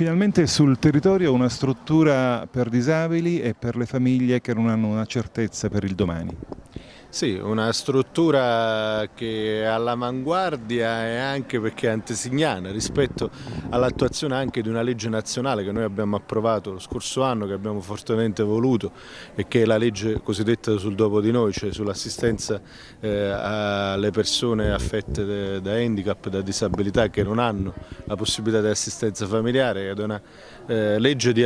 finalmente sul territorio una struttura per disabili e per le famiglie che non hanno una certezza per il domani. Sì, una struttura che è all'avanguardia e anche perché è antesignana rispetto all'attuazione anche di una legge nazionale che noi abbiamo approvato lo scorso anno, che abbiamo fortemente voluto e che è la legge cosiddetta sul dopo di noi, cioè sull'assistenza eh, alle persone affette da handicap, da disabilità che non hanno la possibilità di assistenza familiare, ed è una eh, legge di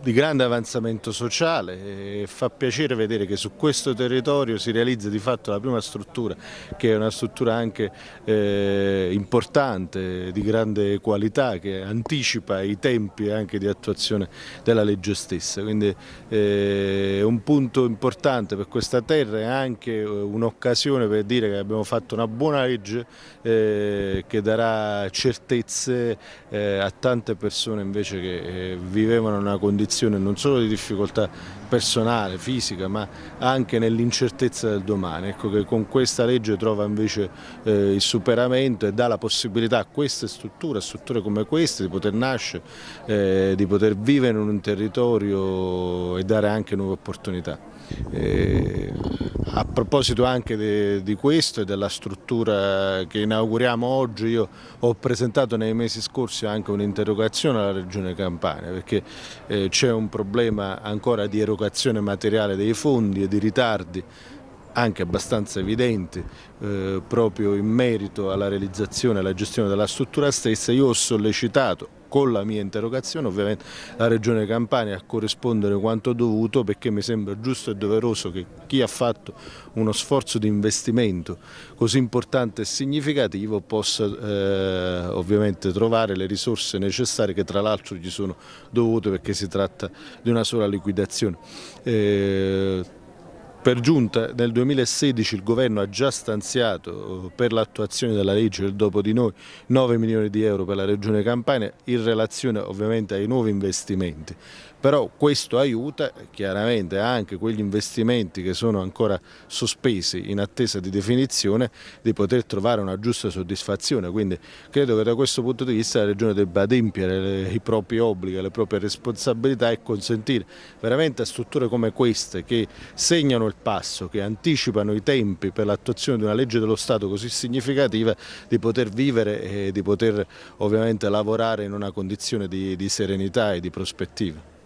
di grande avanzamento sociale e fa piacere vedere che su questo territorio si realizza di fatto la prima struttura che è una struttura anche eh, importante, di grande qualità che anticipa i tempi anche di attuazione della legge stessa, quindi eh, è un punto importante per questa terra e anche eh, un'occasione per dire che abbiamo fatto una buona legge eh, che darà certezze eh, a tante persone invece che eh, vivevano in una condizione condizione non solo di difficoltà personale, fisica, ma anche nell'incertezza del domani, ecco che con questa legge trova invece eh, il superamento e dà la possibilità a queste strutture, a strutture come queste, di poter nascere, eh, di poter vivere in un territorio e dare anche nuove opportunità. Eh, a proposito anche de, di questo e della struttura che inauguriamo oggi, io ho presentato nei mesi scorsi anche un'interrogazione alla Regione Campania perché eh, c'è un problema ancora di erogazione materiale dei fondi e di ritardi anche abbastanza evidente eh, proprio in merito alla realizzazione e alla gestione della struttura stessa, io ho sollecitato con la mia interrogazione ovviamente la Regione Campania a corrispondere quanto dovuto perché mi sembra giusto e doveroso che chi ha fatto uno sforzo di investimento così importante e significativo possa eh, ovviamente trovare le risorse necessarie che tra l'altro gli sono dovute perché si tratta di una sola liquidazione. Eh, per giunta nel 2016 il governo ha già stanziato eh, per l'attuazione della legge del dopo di noi 9 milioni di euro per la regione Campania in relazione ovviamente ai nuovi investimenti, però questo aiuta chiaramente anche quegli investimenti che sono ancora sospesi in attesa di definizione di poter trovare una giusta soddisfazione, quindi credo che da questo punto di vista la regione debba adempiere i propri obblighi, le proprie responsabilità e consentire veramente a strutture come queste che segnano il passo, che anticipano i tempi per l'attuazione di una legge dello Stato così significativa di poter vivere e di poter ovviamente lavorare in una condizione di, di serenità e di prospettiva.